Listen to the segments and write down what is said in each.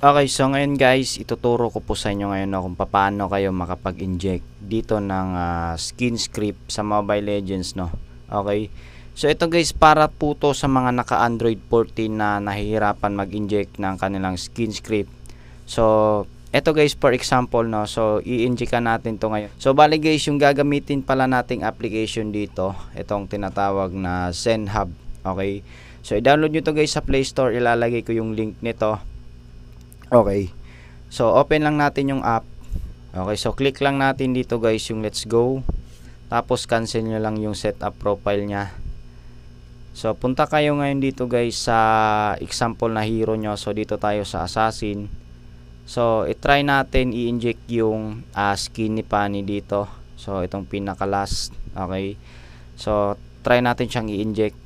Okay, so ngayon guys, ituturo ko po sa inyo ngayon no, kung paano kayo makapag-inject dito ng uh, skin script sa Mobile Legends, no. Okay? So ito guys, para po to sa mga naka-Android 14 na nahihirapan mag-inject ng kanilang skin script. So, ito guys, for example, no. So, i-inject natin to ngayon. So, bali guys, yung gagamitin pala nating application dito, itong tinatawag na ZenHub. Okay? So, i-download nyo to guys sa Play Store. Ilalagay ko yung link nito Okay. So, open lang natin yung app. Okay, so click lang natin dito guys yung let's go. Tapos cancel nyo lang yung setup profile niya. So, punta kayo ngayon dito guys sa example na hero nyo. So, dito tayo sa assassin. So, itry natin i-inject yung uh, skin ni Pani dito. So, itong pinaka last. Okay. So, try natin siyang i-inject.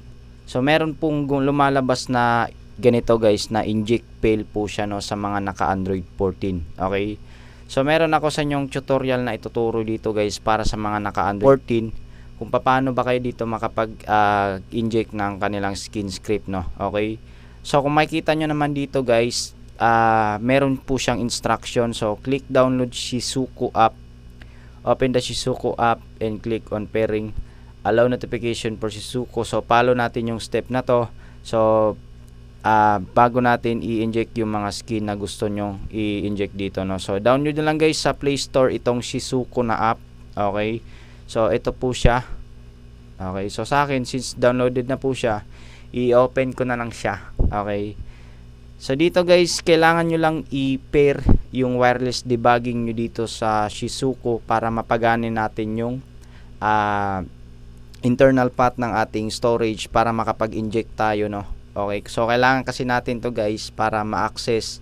So, meron pong lumalabas na ganito guys na inject fail po siya no sa mga naka Android 14 okay so meron ako sa inyong tutorial na ituturo dito guys para sa mga naka Android 14 kung paano ba kayo dito makapag uh, inject ng kanilang skin script no okay so kung makikita nyo naman dito guys uh, meron po siyang instruction so click download Shizuku app open the Shizuku app and click on pairing allow notification for Shizuku so follow natin yung step na to so uh, bago natin i-inject yung mga skin na gusto nyo i-inject dito. No? So, download nyo lang guys sa Play Store itong Shizuko na app. Okay. So, ito po siya. Okay. So, sa akin, since downloaded na po siya, i-open ko na lang siya. Okay. So, dito guys, kailangan nyo lang i-pair yung wireless debugging nyo dito sa Shizuko para mapaganin natin yung uh, internal path ng ating storage para makapag-inject tayo no Okay, so kailangan kasi natin to guys para ma-access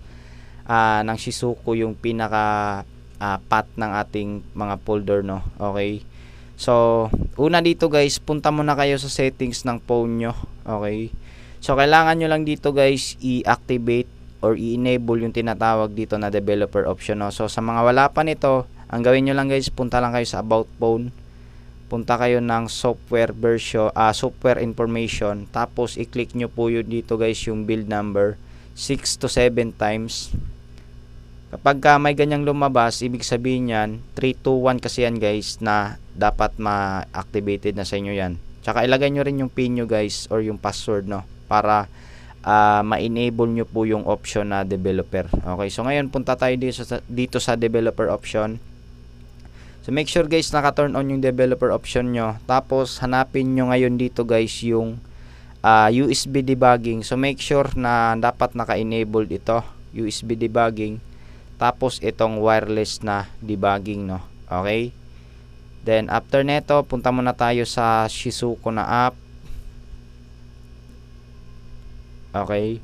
uh, ng Shizuku yung pinaka uh, path ng ating mga folder no. Okay. So, una dito guys, punta muna kayo sa settings ng phone nyo. Okay. So, kailangan nyo lang dito guys i-activate or i-enable yung tinatawag dito na developer option. No? So, sa mga wala pa nito, ang gawin nyo lang guys, punta lang kayo sa about phone punta kayo ng software version, uh, software information, tapos i-click nyo po yun dito guys yung build number 6 to 7 times. Kapag ka may ganyang lumabas, ibig sabihin yan, 321 kasi yan guys na dapat ma-activated na sa inyo yan. Tsaka ilagay nyo rin yung pin nyo guys or yung password no para uh, ma-enable nyo po yung option na developer. Okay, so ngayon punta tayo dito sa, dito sa developer option. So make sure guys naka-turn on yung developer option nyo. Tapos hanapin nyo ngayon dito guys yung uh, ah, USB debugging. So make sure na dapat naka-enabled ito, USB debugging. Tapos itong wireless na debugging no. Okay? Then after nito, punta muna tayo sa Shizuko na app. Okay?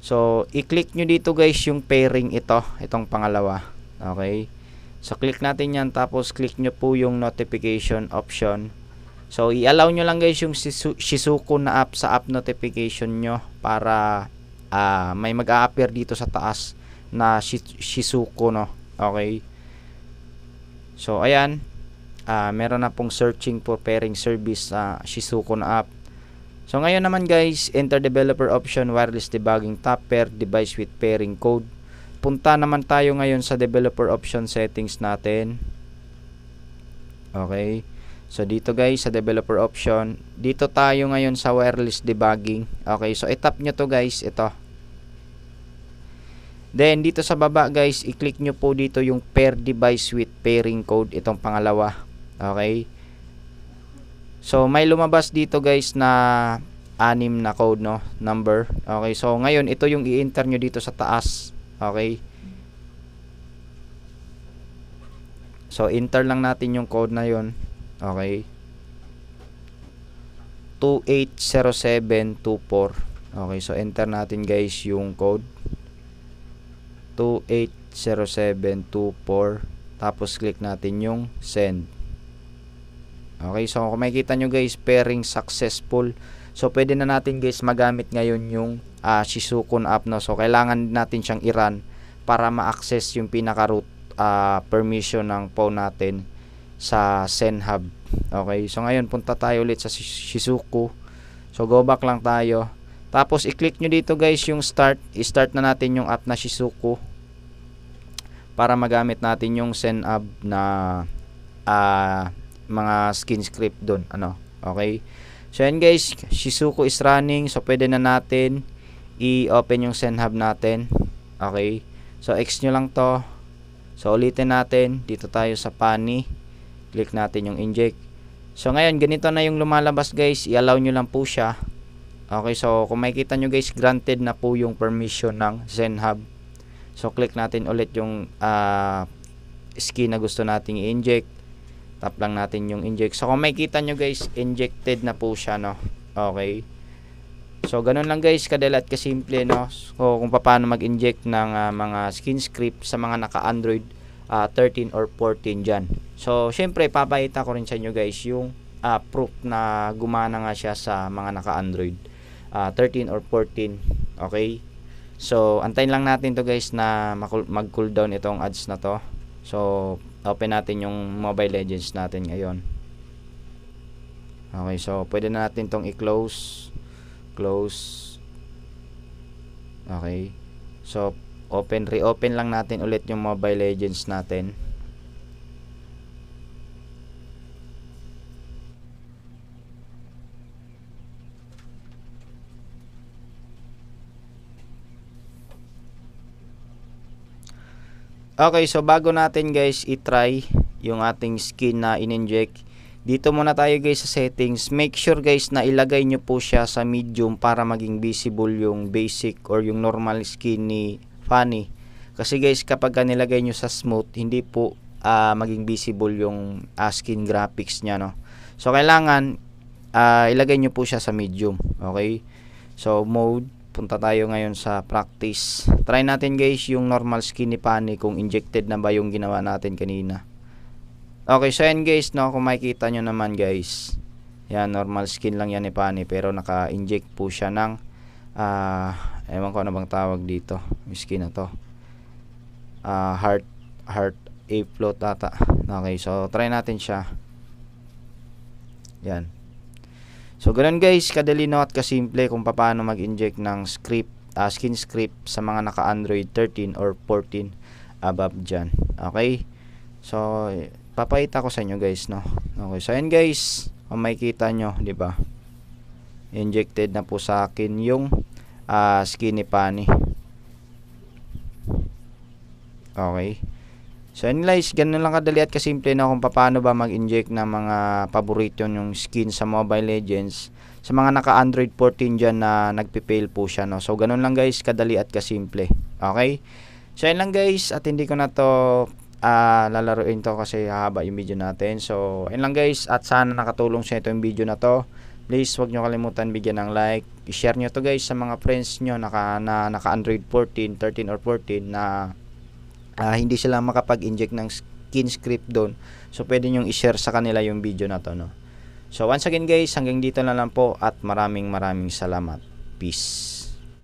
So i-click nyo dito guys yung pairing ito, itong pangalawa. Okay? So, click natin yan. Tapos, click nyo po yung notification option. So, i-allow nyo lang guys yung Shizuku na app sa app notification nyo para uh, may mag-a-appear dito sa taas na Shizuku, no? Okay. So, ayan. Uh, meron na pong searching for pairing service sa uh, Shizuku na app. So, ngayon naman guys, enter developer option wireless debugging top pair device with pairing code punta naman tayo ngayon sa developer option settings natin. Okay. So, dito guys, sa developer option, dito tayo ngayon sa wireless debugging. Okay, so itap nyo to guys, ito. Then, dito sa baba guys, i-click nyo po dito yung pair device with pairing code, itong pangalawa. Okay. So, may lumabas dito guys na anim na code, no? Number. Okay, so ngayon, ito yung i-enter nyo dito sa taas. Okay? So, enter lang natin yung code na yon Okay? 280724. Okay, so enter natin guys yung code. 280724. Tapos click natin yung send. Okay, so kung makikita nyo guys, pairing successful. So pwede na natin guys magamit ngayon yung uh, ah, Shizuko na app no. So kailangan natin siyang i-run para ma-access yung pinaka root uh, ah, permission ng phone natin sa Senhub. Okay, so ngayon punta tayo ulit sa Shizuku. So go back lang tayo. Tapos i-click nyo dito guys yung start. I-start na natin yung app na Shizuku para magamit natin yung Senhub na uh, mga skin script doon. Ano? Okay. So yan guys, Shizuku is running. So pwede na natin i-open yung send natin. Okay. So X nyo lang to. So ulitin natin. Dito tayo sa pani. Click natin yung inject. So ngayon, ganito na yung lumalabas guys. I-allow nyo lang po siya. Okay, so kung makikita nyo guys, granted na po yung permission ng Zenhub. So click natin ulit yung uh, skin na gusto nating i-inject tap lang natin yung inject so kung makita nyo guys injected na po siya no okay so ganun lang guys kadala at kasimple no so kung paano mag inject ng uh, mga skin script sa mga naka android uh, ah, 13 or 14 dyan so syempre papakita ko rin sa inyo guys yung uh, proof na gumana nga siya sa mga naka android uh, 13 or 14 okay so antayin lang natin to guys na mag cooldown itong ads na to so open natin yung Mobile Legends natin ngayon. Okay, so pwede na natin tong i-close. Close. Okay. So open, reopen lang natin ulit yung Mobile Legends natin. Okay, so bago natin guys i-try yung ating skin na in-inject, dito muna tayo guys sa settings. Make sure guys na ilagay nyo po siya sa medium para maging visible yung basic or yung normal skin ni Fanny. Kasi guys kapag nilagay nyo sa smooth, hindi po uh, maging visible yung uh, skin graphics niya no. So kailangan uh, ilagay nyo po siya sa medium. Okay? So mode punta tayo ngayon sa practice. Try natin guys yung normal skinny pani kung injected na ba yung ginawa natin kanina. Okay, so yan guys, no, kung makikita nyo naman guys. Yan, normal skin lang yan ni pani pero naka-inject po siya ng uh, ewan ko ano bang tawag dito. skin na to. Uh, heart, heart A-float ata. Okay, so try natin siya. Yan. So, ganun guys, kadali no at kasimple kung paano mag-inject ng script, uh, skin script sa mga naka-Android 13 or 14 above dyan. Okay? So, papakita ko sa inyo guys, no? Okay, so ayan guys, kung makikita nyo, di ba? Injected na po sa akin yung uh, skinny pani. Okay? So yun ganun lang kadali at kasimple na kung paano ba mag-inject ng mga paborito yung skin sa Mobile Legends sa mga naka-Android 14 dyan na nagpipail po siya. No? So ganun lang guys, kadali at kasimple. Okay? So yun lang guys, at hindi ko na to uh, lalaruin to kasi haba yung video natin. So yun lang guys, at sana nakatulong sa ito yung video na to. Please wag nyo kalimutan bigyan ng like. I-share nyo to guys sa mga friends nyo naka, na naka-Android 14, 13 or 14 na uh, hindi sila makapag-inject ng skin script doon. So, pwede nyong i-share sa kanila yung video na to, no? So, once again guys, hanggang dito na lang po at maraming maraming salamat. Peace.